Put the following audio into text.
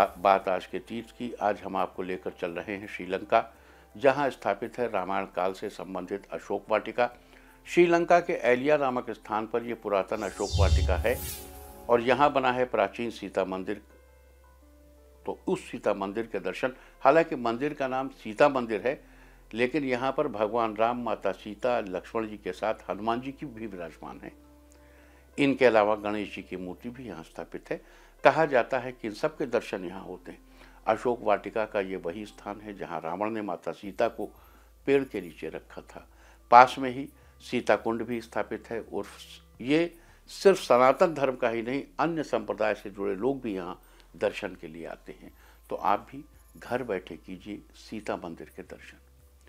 बात आज के तीर्थ की आज हम आपको लेकर चल रहे हैं श्रीलंका जहां स्थापित है रामायण काल से संबंधित अशोक वाटिका श्रीलंका के एलिया नामक स्थान पर यह पुरातन अशोक वाटिका है और यहां बना है प्राचीन सीता मंदिर तो उस सीता मंदिर के दर्शन हालांकि मंदिर का नाम सीता मंदिर है लेकिन यहाँ पर भगवान राम माता सीता लक्ष्मण जी के साथ हनुमान जी की भी विराजमान है इनके अलावा गणेश जी की मूर्ति भी यहाँ स्थापित है कहा जाता है कि इन सब के दर्शन यहाँ होते हैं अशोक वाटिका का ये वही स्थान है जहाँ रावण ने माता सीता को पेड़ के नीचे रखा था पास में ही सीता कुंड भी स्थापित है और ये सिर्फ सनातन धर्म का ही नहीं अन्य संप्रदाय से जुड़े लोग भी यहाँ दर्शन के लिए आते हैं तो आप भी घर बैठे कीजिए सीता मंदिर के दर्शन